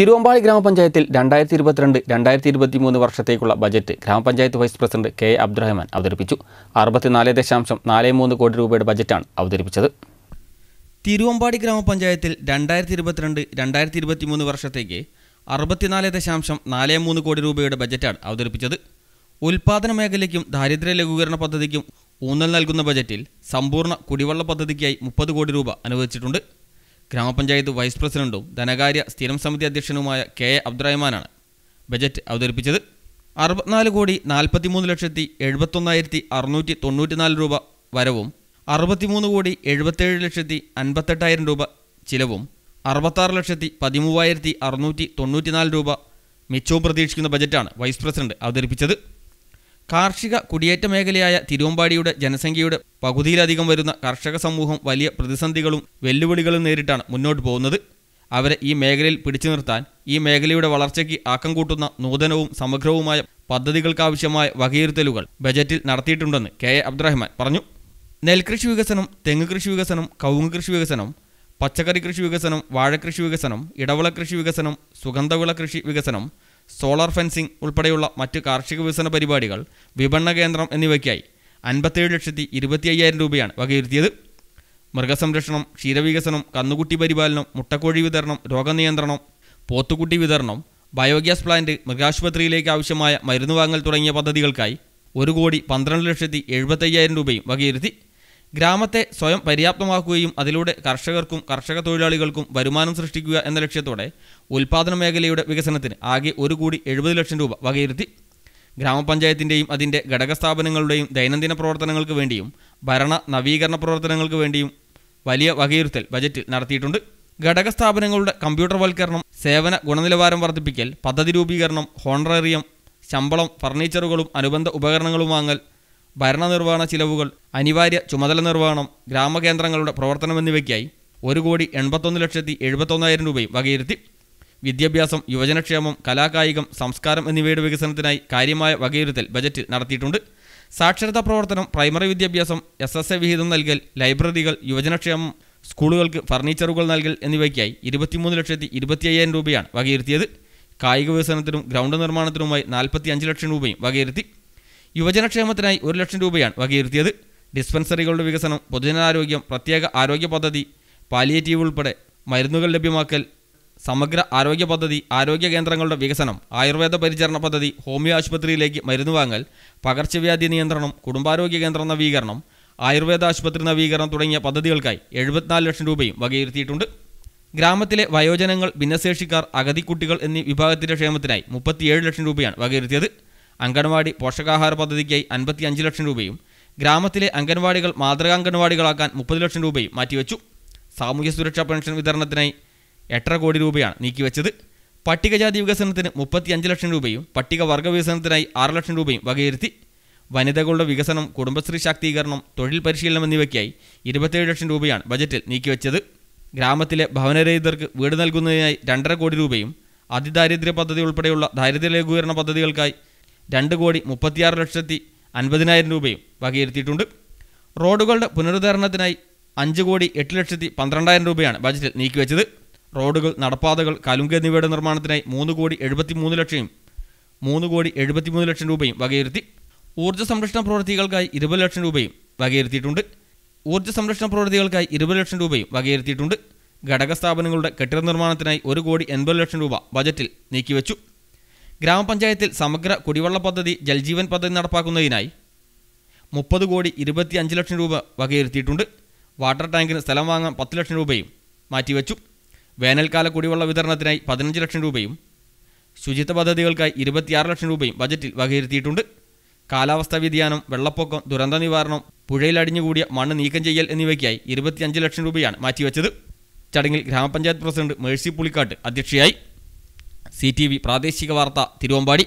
തിരുവമ്പാടി ഗ്രാമപഞ്ചായത്തിൽ രണ്ടായിരത്തി ഇരുപത്തിരണ്ട് രണ്ടായിരത്തി ഇരുപത്തി മൂന്ന് വർഷത്തേക്കുള്ള ബജറ്റ് ഗ്രാമപഞ്ചായത്ത് വൈസ് പ്രസിഡന്റ് കെ അബ്ദുറഹ്മാൻ അവതരിപ്പിച്ചു അറുപത്തിനാല് ദശാംശം നാല് മൂന്ന് കോടി രൂപയുടെ ബജറ്റാണ് അവതരിപ്പിച്ചത് തിരുവമ്പാടി ഗ്രാമപഞ്ചായത്തിൽ രണ്ടായിരത്തി ഇരുപത്തിരണ്ട് രണ്ടായിരത്തി ഇരുപത്തി മൂന്ന് വർഷത്തേക്ക് അറുപത്തിനാല് ദശാംശം നാല് മൂന്ന് കോടി രൂപയുടെ ബജറ്റാണ് അവതരിപ്പിച്ചത് ഉൽപാദന മേഖലയ്ക്കും ദാരിദ്ര്യ ലഘൂകരണ പദ്ധതിക്കും ഊന്നൽ നൽകുന്ന ബജറ്റിൽ സമ്പൂർണ്ണ കുടിവെള്ള പദ്ധതിക്കായി മുപ്പത് കോടി രൂപ അനുവദിച്ചിട്ടുണ്ട് ഗ്രാമപഞ്ചായത്ത് വൈസ് പ്രസിഡന്റും ധനകാര്യ സ്ഥിരം സമിതി അധ്യക്ഷനുമായ കെ എ അബ്ദുറഹ്മാനാണ് ബജറ്റ് അവതരിപ്പിച്ചത് അറുപത്തിനാല് കോടി നാൽപ്പത്തിമൂന്ന് ലക്ഷത്തി എഴുപത്തൊന്നായിരത്തി അറുന്നൂറ്റി തൊണ്ണൂറ്റിനാല് രൂപ വരവും അറുപത്തിമൂന്ന് കോടി എഴുപത്തേഴ് ലക്ഷത്തി അൻപത്തെട്ടായിരം രൂപ ചിലവും അറുപത്താറ് ലക്ഷത്തി പതിമൂവായിരത്തി അറുന്നൂറ്റി തൊണ്ണൂറ്റിനാല് രൂപ മിച്ചവും പ്രതീക്ഷിക്കുന്ന ബജറ്റാണ് വൈസ് പ്രസിഡന്റ് അവതരിപ്പിച്ചത് കാർഷിക കുടിയേറ്റ മേഖലയായ തിരുവമ്പാടിയുടെ ജനസംഖ്യയുടെ പകുതിയിലധികം വരുന്ന കർഷക സമൂഹം വലിയ പ്രതിസന്ധികളും വെല്ലുവിളികളും നേരിട്ടാണ് മുന്നോട്ട് പോകുന്നത് അവരെ ഈ മേഖലയിൽ പിടിച്ചു നിർത്താൻ ഈ മേഖലയുടെ വളർച്ചയ്ക്ക് ആക്കം കൂട്ടുന്ന നൂതനവും സമഗ്രവുമായ പദ്ധതികൾക്കാവശ്യമായ വകയിരുത്തലുകൾ ബജറ്റിൽ നടത്തിയിട്ടുണ്ടെന്ന് കെ എ അബ്ദുറഹ്മാൻ പറഞ്ഞു നെൽകൃഷി വികസനം തെങ്ങ് കൃഷി വികസനം കവുങ്ങ് കൃഷി വികസനം പച്ചക്കറി കൃഷി വികസനം വാഴക്കൃഷി വികസനം ഇടവള കൃഷി വികസനം സുഗന്ധവിള കൃഷി വികസനം സോളാർ ഫെൻസിംഗ് ഉൾപ്പെടെയുള്ള മറ്റ് കാർഷിക വികസന പരിപാടികൾ വിപണന കേന്ദ്രം എന്നിവയ്ക്കായി അൻപത്തേഴ് ലക്ഷത്തി ഇരുപത്തി അയ്യായിരം രൂപയാണ് വകയിരുത്തിയത് മൃഗസംരക്ഷണം ക്ഷീരവികസനം കന്നുകുട്ടി പരിപാലനം മുട്ടക്കോഴി വിതരണം രോഗനിയന്ത്രണം പോത്തുകുട്ടി വിതരണം ബയോഗ്യാസ് പ്ലാന്റ് മൃഗാശുപത്രിയിലേക്ക് ആവശ്യമായ മരുന്ന് വാങ്ങൽ തുടങ്ങിയ പദ്ധതികൾക്കായി ഒരു കോടി പന്ത്രണ്ട് ലക്ഷത്തി എഴുപത്തയ്യായിരം രൂപയും വകയിരുത്തി ഗ്രാമത്തെ സ്വയം പര്യാപ്തമാക്കുകയും അതിലൂടെ കർഷകർക്കും കർഷക തൊഴിലാളികൾക്കും വരുമാനം സൃഷ്ടിക്കുക എന്ന ലക്ഷ്യത്തോടെ ഉൽപാദന മേഖലയുടെ വികസനത്തിന് ആകെ ഒരു കോടി എഴുപത് ലക്ഷം രൂപ വകയിരുത്തി ഗ്രാമപഞ്ചായത്തിൻ്റെയും അതിൻ്റെ ഘടക സ്ഥാപനങ്ങളുടെയും ദൈനംദിന പ്രവർത്തനങ്ങൾക്ക് വേണ്ടിയും ഭരണ നവീകരണ പ്രവർത്തനങ്ങൾക്ക് വേണ്ടിയും വലിയ വകയിരുത്തൽ ബജറ്റിൽ നടത്തിയിട്ടുണ്ട് ഘടക സ്ഥാപനങ്ങളുടെ കമ്പ്യൂട്ടർവൽക്കരണം സേവന ഗുണനിലവാരം വർദ്ധിപ്പിക്കൽ പദ്ധതി രൂപീകരണം ഹോണറേറിയം ശമ്പളം ഫർണിച്ചറുകളും അനുബന്ധ ഉപകരണങ്ങളും വാങ്ങൽ ഭരണനിർവഹണ ചിലവുകൾ അനിവാര്യ ചുമതല നിർവഹണം ഗ്രാമകേന്ദ്രങ്ങളുടെ പ്രവർത്തനം എന്നിവയ്ക്കായി ഒരു കോടി എൺപത്തൊന്ന് ലക്ഷത്തി എഴുപത്തൊന്നായിരം രൂപയും വകയിരുത്തി വിദ്യാഭ്യാസം യുവജനക്ഷേമം കലാകായികം സംസ്കാരം എന്നിവയുടെ വികസനത്തിനായി കാര്യമായ വകയിരുത്തൽ ബജറ്റിൽ നടത്തിയിട്ടുണ്ട് സാക്ഷരതാ പ്രവർത്തനം പ്രൈമറി വിദ്യാഭ്യാസം എസ് എസ് എ വിഹിതം നൽകൽ ലൈബ്രറികൾ യുവജനക്ഷേമം സ്കൂളുകൾക്ക് ഫർണിച്ചറുകൾ നൽകൽ എന്നിവയ്ക്കായി ഇരുപത്തിമൂന്ന് ലക്ഷത്തി ഇരുപത്തി അയ്യായിരം രൂപയാണ് വകയിരുത്തിയത് കായിക വികസനത്തിനും ഗ്രൗണ്ട് നിർമ്മാണത്തിനുമായി നാൽപ്പത്തി അഞ്ച് ലക്ഷം രൂപയും വകയിരുത്തി യുവജനക്ഷേമത്തിനായി ഒരു ലക്ഷം രൂപയാണ് വകയിരുത്തിയത് ഡിസ്പെൻസറികളുടെ വികസനം പൊതുജനാരോഗ്യം പ്രത്യേക ആരോഗ്യ പദ്ധതി പാലിയേറ്റീവ് ഉൾപ്പെടെ മരുന്നുകൾ ലഭ്യമാക്കൽ സമഗ്ര ആരോഗ്യ പദ്ധതി ആരോഗ്യ കേന്ദ്രങ്ങളുടെ വികസനം ആയുർവേദ പരിചരണ പദ്ധതി ഹോമിയോ ആശുപത്രിയിലേക്ക് മരുന്ന് വാങ്ങൽ പകർച്ചവ്യാധി നിയന്ത്രണം കുടുംബാരോഗ്യ കേന്ദ്ര നവീകരണം ആയുർവേദ ആശുപത്രി നവീകരണം തുടങ്ങിയ പദ്ധതികൾക്കായി എഴുപത്തിനാല് ലക്ഷം രൂപയും വകയിരുത്തിയിട്ടുണ്ട് ഗ്രാമത്തിലെ വയോജനങ്ങൾ ഭിന്നശേഷിക്കാർ അഗതിക്കുട്ടികൾ എന്നീ വിഭാഗത്തിൻ്റെ ക്ഷേമത്തിനായി മുപ്പത്തിയേഴ് ലക്ഷം രൂപയാണ് വകയിരുത്തിയത് അംഗൻവാടി പോഷകാഹാര പദ്ധതിക്കായി അഞ്ച് ലക്ഷം രൂപയും ഗ്രാമത്തിലെ അംഗൻവാടികൾ മാതൃകാ അംഗൻവാടികളാക്കാൻ മുപ്പത് ലക്ഷം രൂപയും മാറ്റിവെച്ചു സാമൂഹ്യ സുരക്ഷാ പെൻഷൻ വിതരണത്തിനായി എട്ടര കോടി രൂപയാണ് നീക്കിവെച്ചത് പട്ടികജാതി വികസനത്തിന് മുപ്പത്തിയഞ്ച് ലക്ഷം രൂപയും പട്ടികവർഗ വികസനത്തിനായി ആറ് ലക്ഷം രൂപയും വകയിരുത്തി വനിതകളുടെ വികസനം കുടുംബശ്രീ ശാക്തീകരണം തൊഴിൽ പരിശീലനം എന്നിവയ്ക്കായി ഇരുപത്തേഴ് ലക്ഷം രൂപയാണ് ബജറ്റിൽ നീക്കിവെച്ചത് ഗ്രാമത്തിലെ ഭവനരഹിതർക്ക് വീട് നൽകുന്നതിനായി രണ്ടര കോടി രൂപയും അതിദാരിദ്ര്യ പദ്ധതി ഉൾപ്പെടെയുള്ള ദാരിദ്ര്യ ലഘൂകരണ പദ്ധതികൾക്കായി രണ്ട് കോടി മുപ്പത്തിയാറ് ലക്ഷത്തി അൻപതിനായിരം രൂപയും വകയിരുത്തിയിട്ടുണ്ട് റോഡുകളുടെ പുനരുദ്ധാരണത്തിനായി അഞ്ച് കോടി എട്ട് ലക്ഷത്തി പന്ത്രണ്ടായിരം രൂപയാണ് ബജറ്റിൽ നീക്കിവെച്ചത് റോഡുകൾ നടപ്പാതകൾ കലുങ്ക് എന്നിവയുടെ നിർമ്മാണത്തിനായി മൂന്ന് കോടി എഴുപത്തി മൂന്ന് ലക്ഷം മൂന്ന് കോടി എഴുപത്തിമൂന്ന് ലക്ഷം രൂപയും വകയിരുത്തി ഊർജ്ജ സംരക്ഷണ പ്രവൃത്തികൾക്കായി ഇരുപത് ലക്ഷം രൂപയും വകയിരുത്തിയിട്ടുണ്ട് ഊർജ്ജ സംരക്ഷണ പ്രവൃത്തികൾക്കായി ഇരുപത് ലക്ഷം രൂപയും വകയിരുത്തിയിട്ടുണ്ട് ഘടക സ്ഥാപനങ്ങളുടെ കെട്ടിട നിർമ്മാണത്തിനായി ഒരു കോടി എൺപത് ലക്ഷം രൂപ ബജറ്റിൽ നീക്കിവെച്ചു ഗ്രാമപഞ്ചായത്തിൽ സമഗ്ര കുടിവെള്ള പദ്ധതി ജൽജീവൻ പദ്ധതി നടപ്പാക്കുന്നതിനായി മുപ്പത് കോടി അഞ്ച് ലക്ഷം രൂപ വകയിരുത്തിയിട്ടുണ്ട് വാട്ടർ ടാങ്കിന് സ്ഥലം വാങ്ങാൻ പത്ത് ലക്ഷം രൂപയും മാറ്റിവെച്ചു വേനൽക്കാല കുടിവെള്ള വിതരണത്തിനായി പതിനഞ്ച് ലക്ഷം രൂപയും ശുചിത്വ പദ്ധതികൾക്കായി ഇരുപത്തിയാറ് ലക്ഷം രൂപയും ബജറ്റിൽ വകയിരുത്തിയിട്ടുണ്ട് കാലാവസ്ഥാ വ്യതിയാനം വെള്ളപ്പൊക്കം ദുരന്ത നിവാരണം പുഴയിലടിഞ്ഞുകൂടിയ മണ്ണ് നീക്കം ചെയ്യൽ എന്നിവയ്ക്കായി ഇരുപത്തിയഞ്ച് ലക്ഷം രൂപയാണ് മാറ്റിവെച്ചത് ചടങ്ങിൽ ഗ്രാമപഞ്ചായത്ത് പ്രസിഡന്റ് മേഴ്സി പുളിക്കാട്ട് അധ്യക്ഷയായി സി പ്രാദേശിക വാർത്ത തിരുവമ്പാടി